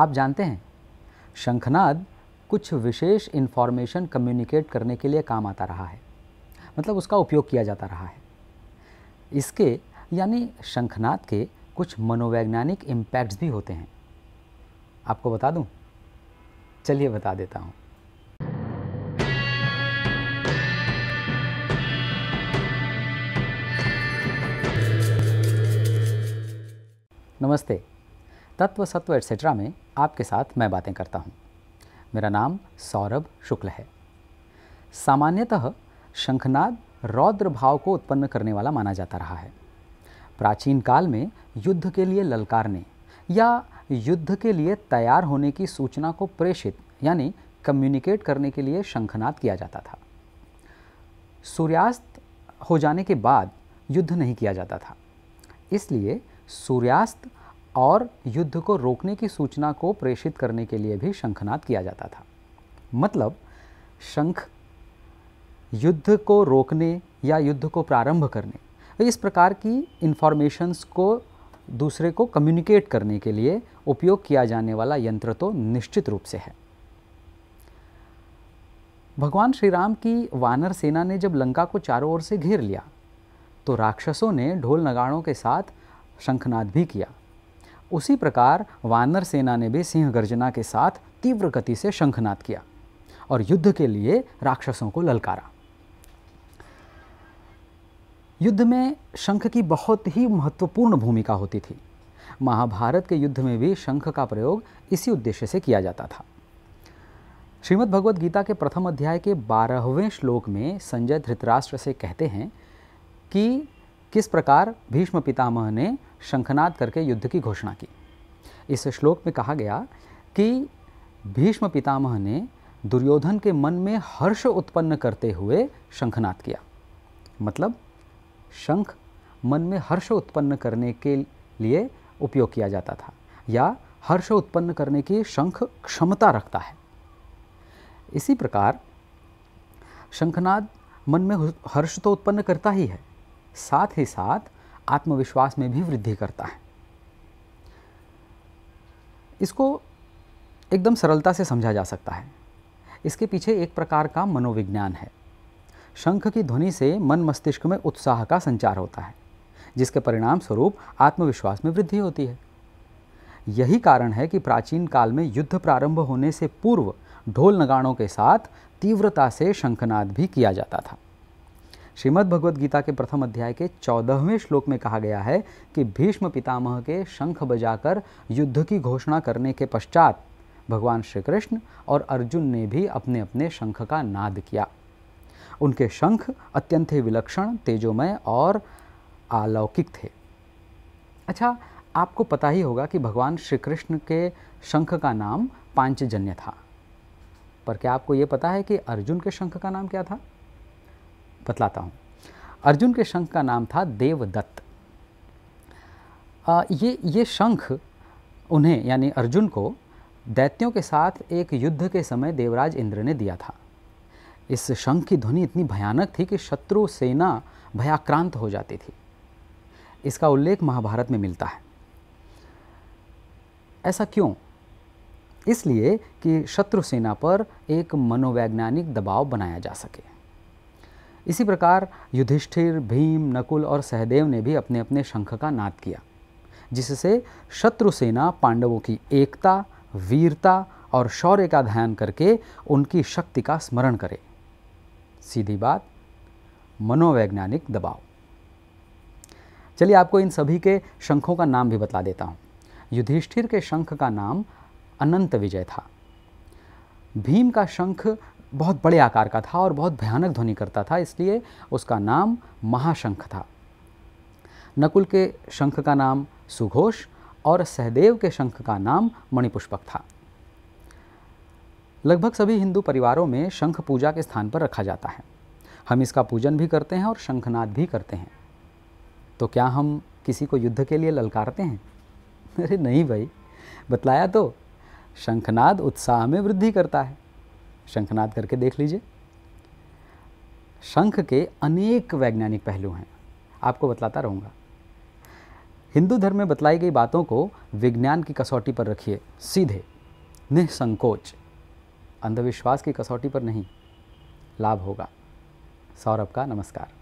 आप जानते हैं शंखनाद कुछ विशेष इन्फॉर्मेशन कम्युनिकेट करने के लिए काम आता रहा है मतलब उसका उपयोग किया जाता रहा है इसके यानी शंखनाद के कुछ मनोवैज्ञानिक इम्पैक्ट्स भी होते हैं आपको बता दूं? चलिए बता देता हूं नमस्ते तत्व सत्व एट्सेट्रा में आपके साथ मैं बातें करता हूँ मेरा नाम सौरभ शुक्ल है सामान्यतः शंखनाद रौद्र भाव को उत्पन्न करने वाला माना जाता रहा है प्राचीन काल में युद्ध के लिए ललकारने या युद्ध के लिए तैयार होने की सूचना को प्रेषित यानी कम्युनिकेट करने के लिए शंखनाद किया जाता था सूर्यास्त हो जाने के बाद युद्ध नहीं किया जाता था इसलिए सूर्यास्त और युद्ध को रोकने की सूचना को प्रेषित करने के लिए भी शंखनाद किया जाता था मतलब शंख युद्ध को रोकने या युद्ध को प्रारंभ करने तो इस प्रकार की इन्फॉर्मेशंस को दूसरे को कम्युनिकेट करने के लिए उपयोग किया जाने वाला यंत्र तो निश्चित रूप से है भगवान श्री राम की वानर सेना ने जब लंका को चारों ओर से घेर लिया तो राक्षसों ने ढोल नगाड़ों के साथ शंखनाद भी किया उसी प्रकार वानर सेना ने भी सिंह गर्जना के साथ तीव्र गति से शंखनाद किया और युद्ध के लिए राक्षसों को ललकारा युद्ध में शंख की बहुत ही महत्वपूर्ण भूमिका होती थी महाभारत के युद्ध में भी शंख का प्रयोग इसी उद्देश्य से किया जाता था श्रीमद् भगवद गीता के प्रथम अध्याय के बारहवें श्लोक में संजय धृतराष्ट्र से कहते हैं कि किस प्रकार भीष्म पितामह ने शंखनाद करके युद्ध की घोषणा की इस श्लोक में कहा गया कि भीष्म पितामह ने दुर्योधन के मन में हर्ष उत्पन्न करते हुए शंखनाद किया मतलब शंख मन में हर्ष उत्पन्न करने के लिए उपयोग किया जाता था या हर्ष उत्पन्न करने की शंख क्षमता रखता है इसी प्रकार शंखनाद मन में हर्ष तो उत्पन्न करता ही है साथ ही साथ आत्मविश्वास में भी वृद्धि करता है इसको एकदम सरलता से समझा जा सकता है इसके पीछे एक प्रकार का मनोविज्ञान है शंख की ध्वनि से मन मस्तिष्क में उत्साह का संचार होता है जिसके परिणाम स्वरूप आत्मविश्वास में वृद्धि होती है यही कारण है कि प्राचीन काल में युद्ध प्रारंभ होने से पूर्व ढोल नगाड़ों के साथ तीव्रता से शंखनाद भी किया जाता था श्रीमद् भगवद गीता के प्रथम अध्याय के चौदहवें श्लोक में कहा गया है कि भीष्म पितामह के शंख बजाकर युद्ध की घोषणा करने के पश्चात भगवान श्री कृष्ण और अर्जुन ने भी अपने अपने शंख का नाद किया उनके शंख अत्यंत ही विलक्षण तेजोमय और अलौकिक थे अच्छा आपको पता ही होगा कि भगवान श्री कृष्ण के शंख का नाम पांचजन्य था पर क्या आपको ये पता है कि अर्जुन के शंख का नाम क्या था बतलाता हूँ अर्जुन के शंख का नाम था देवदत्त ये ये शंख उन्हें यानी अर्जुन को दैत्यों के साथ एक युद्ध के समय देवराज इंद्र ने दिया था इस शंख की ध्वनि इतनी भयानक थी कि शत्रु सेना भयाक्रांत हो जाती थी इसका उल्लेख महाभारत में मिलता है ऐसा क्यों इसलिए कि शत्रु सेना पर एक मनोवैज्ञानिक दबाव बनाया जा सके इसी प्रकार युधिष्ठिर भीम नकुल और सहदेव ने भी अपने अपने शंख का नाद किया जिससे शत्रु सेना पांडवों की एकता वीरता और शौर्य का ध्यान करके उनकी शक्ति का स्मरण करे सीधी बात मनोवैज्ञानिक दबाव चलिए आपको इन सभी के शंखों का नाम भी बतला देता हूँ युधिष्ठिर के शंख का नाम अनंत विजय था भीम का शंख बहुत बड़े आकार का था और बहुत भयानक ध्वनि करता था इसलिए उसका नाम महाशंख था नकुल के शंख का नाम सुघोष और सहदेव के शंख का नाम मणिपुष्पक था लगभग सभी हिंदू परिवारों में शंख पूजा के स्थान पर रखा जाता है हम इसका पूजन भी करते हैं और शंखनाद भी करते हैं तो क्या हम किसी को युद्ध के लिए ललकारते हैं अरे नहीं भाई बतलाया तो शंखनाद उत्साह में वृद्धि करता है शंखनाद करके देख लीजिए शंख के अनेक वैज्ञानिक पहलू हैं आपको बतलाता रहूँगा हिंदू धर्म में बतलाई गई बातों को विज्ञान की कसौटी पर रखिए सीधे निसंकोच अंधविश्वास की कसौटी पर नहीं लाभ होगा सौरभ का नमस्कार